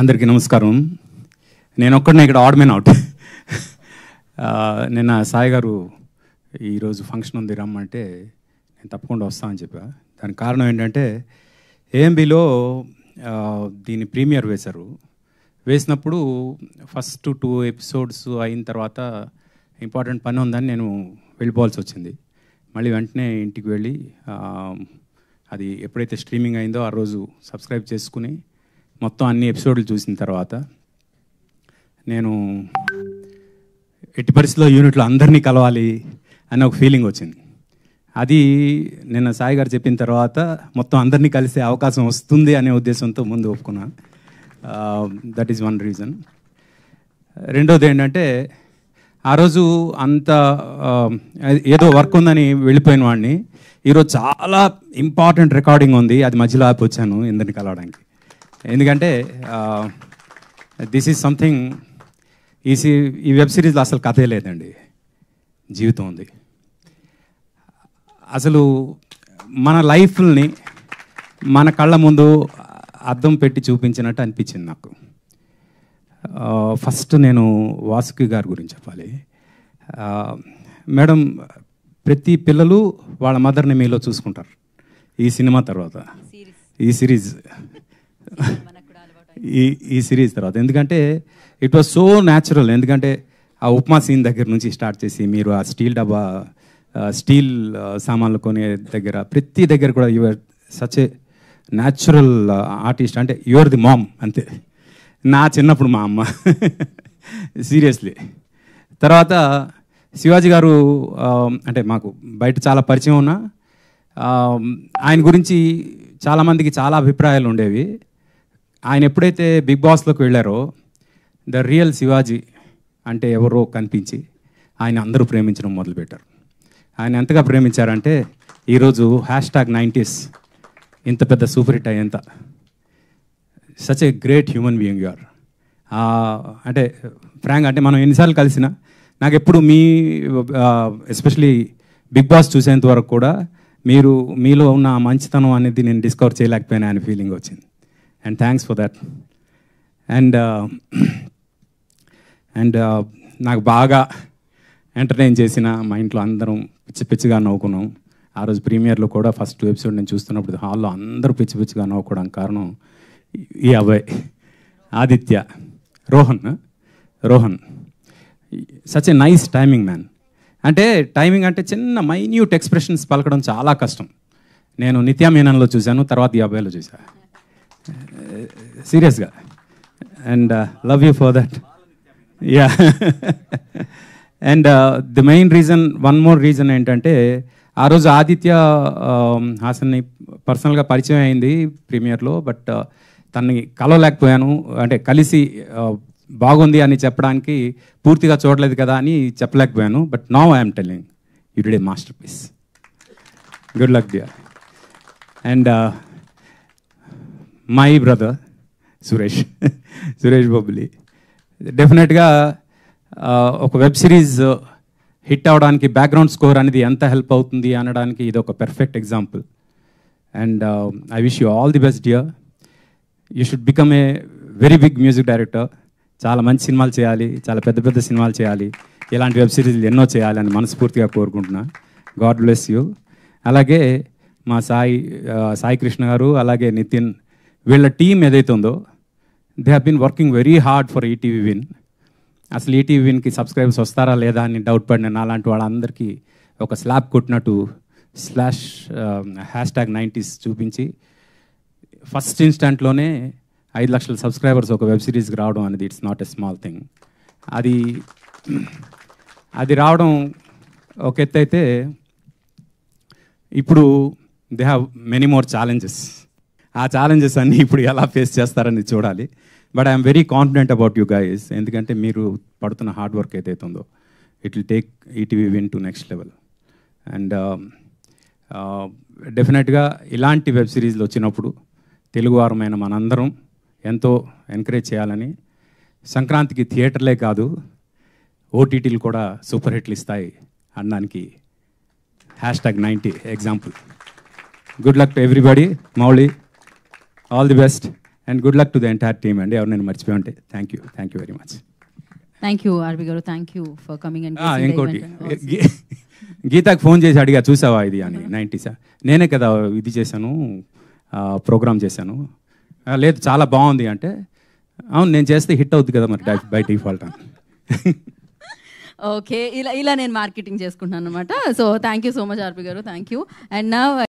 అందరికీ నమస్కారం నేను ఒక్కడనే ఇక్కడ ఆడ్మెన్ అవుట్ నిన్న సాయి గారు ఈరోజు ఫంక్షన్ ఉంది రమ్మంటే నేను తప్పకుండా వస్తా అని చెప్పా దానికి కారణం ఏంటంటే ఏఎంబిలో దీని ప్రీమియర్ వేశారు వేసినప్పుడు ఫస్ట్ టూ ఎపిసోడ్స్ అయిన తర్వాత ఇంపార్టెంట్ పని ఉందని నేను వెళ్ళిపోవాల్సి వచ్చింది మళ్ళీ వెంటనే ఇంటికి వెళ్ళి అది ఎప్పుడైతే స్ట్రీమింగ్ అయిందో ఆ రోజు సబ్స్క్రైబ్ చేసుకుని మొత్తం అన్ని ఎపిసోడ్లు చూసిన తర్వాత నేను ఎట్టి పరిస్థితిలో యూనిట్లో అందరినీ కలవాలి అనే ఒక ఫీలింగ్ వచ్చింది అది నిన్న సాయి గారు చెప్పిన తర్వాత మొత్తం అందరినీ కలిసే అవకాశం వస్తుంది అనే ఉద్దేశంతో ముందు ఒప్పుకున్నాను దట్ ఈజ్ వన్ రీజన్ రెండోది ఏంటంటే ఆ రోజు అంత ఏదో వర్క్ ఉందని వెళ్ళిపోయిన వాడిని ఈరోజు చాలా ఇంపార్టెంట్ రికార్డింగ్ ఉంది అది మధ్యలో ఆపి వచ్చాను ఇందరిని కలవడానికి ఎందుకంటే దిస్ ఈజ్ సంథింగ్ ఈ సీ ఈ వెబ్ సిరీస్లో అసలు కథే లేదండి జీవితం ఉంది అసలు మన లైఫ్ని మన కళ్ళ ముందు అద్దం పెట్టి చూపించినట్టు అనిపించింది నాకు ఫస్ట్ నేను వాసుకి గారి గురించి చెప్పాలి మేడం ప్రతి పిల్లలు వాళ్ళ మదర్ని మీలో చూసుకుంటారు ఈ సినిమా తర్వాత ఈ సిరీస్ ఈ ఈ సిరీస్ తర్వాత ఎందుకంటే ఇట్ వాజ్ సో న్యాచురల్ ఎందుకంటే ఆ ఉప్మా సీన్ దగ్గర నుంచి స్టార్ట్ చేసి మీరు ఆ స్టీల్ డబ్బా స్టీల్ సామాన్లు కొనే దగ్గర ప్రతి దగ్గర కూడా you're such a natural artist అంటే యువర్ ది మామ్ అంతే నా చిన్నప్పుడు మా అమ్మ సీరియస్లీ తర్వాత శివాజీ గారు అంటే మాకు బయట చాలా పరిచయం ఉన్నా ఆయన గురించి చాలామందికి చాలా అభిప్రాయాలు ఉండేవి ఆయన ఎప్పుడైతే బిగ్ బాస్లోకి వెళ్ళారో ద రియల్ శివాజీ అంటే ఎవరో కనిపించి ఆయన అందరూ ప్రేమించడం మొదలుపెట్టారు ఆయన ఎంతగా ప్రేమించారంటే ఈరోజు హ్యాష్ ట్యాగ్ నైంటీస్ ఇంత పెద్ద సూపర్ హిట్ అయ్యేంత such a great human being you are అంటే ఫ్రాంక్ అంటే మనం ఎన్నిసార్లు కలిసినా నాకు ఎప్పుడు మీ ఎస్పెషలీ బిగ్ బాస్ చూసేంత వరకు కూడా మీరు మీలో ఉన్న మంచితనం అనేది నేను డిస్కవర్ చేయలేకపోయినా అనే ఫీలింగ్ వచ్చింది and thanks for that and and నాకు బాగా ఎంటర్టైన్ చేసిన మా ఇంట్లో అందరం పిచ్చి పిచ్చిగా నవ్వుకున్నాం ఆ రోజు ప్రీమియర్లో కూడా ఫస్ట్ ఎపిసోడ్ నేను చూస్తున్నప్పుడు హాల్లో అందరూ పిచ్చి పిచ్చిగా నవ్వుకోవడం కారణం ఈ అబ్బాయి Aditya Rohan Rohan such a nice timing man అంటే టైమింగ్ అంటే చిన్న మైన్యూట్ ఎక్స్ప్రెషన్స్ పలకడం చాలా కష్టం నేను నిత్యామీనంలో చూశాను తర్వాత ఈ అబ్బాయిలో చూశాను సీరియస్గా and love you for that yeah and the main reason one more reason ఏంటంటే ఆ రోజు ఆదిత్య um, హాసన్ని పర్సనల్గా పరిచయం అయింది ప్రీమియర్లో బట్ uh, తనని కలవలేకపోయాను అంటే కలిసి uh, బాగుంది అని చెప్పడానికి పూర్తిగా చూడలేదు కదా అని చెప్పలేకపోయాను but now I'm telling you the masterpiece good luck dear and my brother Suresh Suresh Bobbili డెఫినెట్గా ఒక వెబ్ సిరీస్ హిట్ అవడానికి బ్యాక్గ్రౌండ్ స్కోర్ అనేది ఎంత హెల్ప్ అవుతుంది అనడానికి ఇది ఒక perfect example and I wish you all the best dear you should become a very big music director చాలా మంచి సినిమాలు చేయాలి చాలా పెద్ద పెద్ద సినిమాలు చేయాలి ఇలాంటి వెబ్ సిరీస్లు ఎన్నో చేయాలని మనస్ఫూర్తిగా కోరుకుంటున్నా గాడ్ బ్లెస్ యూ అలాగే మా సాయి uh, సాయి కృష్ణ గారు అలాగే నితిన్ వీళ్ళ టీం ఏదైతే ఉందో they have been working very hard for ETV Win అసలు ఈటీవీ విన్కి సబ్స్క్రైబర్స్ వస్తారా లేదా అని డౌట్ పడిన అలాంటి వాళ్ళందరికీ ఒక స్లాబ్ కొట్టినట్టు స్లాష్ హ్యాష్ ట్యాగ్ నైంటీస్ చూపించి ఫస్ట్ ఇన్స్టెంట్లోనే ఐదు లక్షల సబ్స్క్రైబర్స్ ఒక వెబ్ సిరీస్కి రావడం అనేది it's not a small thing అది అది రావడం ఒక ఎత్తు అయితే ఇప్పుడు they have many more challenges ఆ ఛాలెంజెస్ అన్నీ ఇప్పుడు ఎలా ఫేస్ చేస్తారని చూడాలి but I'm very confident about you guys ఎందుకంటే మీరు పడుతున్న హార్డ్ వర్క్ ఏదైతే ఉందో it will take ETV Win to next level and డెఫినెట్గా ఇలాంటి వెబ్ సిరీస్లు వచ్చినప్పుడు తెలుగువారమైన మనందరం ఎంతో ఎంకరేజ్ చేయాలని సంక్రాంతికి థియేటర్లే కాదు ఓటీటీలు కూడా సూపర్ హిట్లు ఇస్తాయి అనడానికి hashtag ninety example good luck to everybody Mouli all the best and good luck to the entire team అండి ఎవరు నేను మర్చిపోయి ఉంటే thank you thank you very much thank you R B గారు thank you for coming and ఇంకోటి గీతకు phone చేసి అడిగా చూసావా ఇది అని uh-huh. నైంటీసా నేనే కదా ఇది చేశాను ప్రోగ్రామ్ చేశాను లేదు చాలా బాగుంది అంటే అవును నేను చేస్తే హిట్ అవుద్ది కదా మరి బై డిఫాల్ట్ అని ఓకే ఇలా ఇలా నేను మార్కెటింగ్ చేసుకుంటున్నాను అనమాట so thank you so much R P గారు థ్యాంక్ యూ అండ్ నా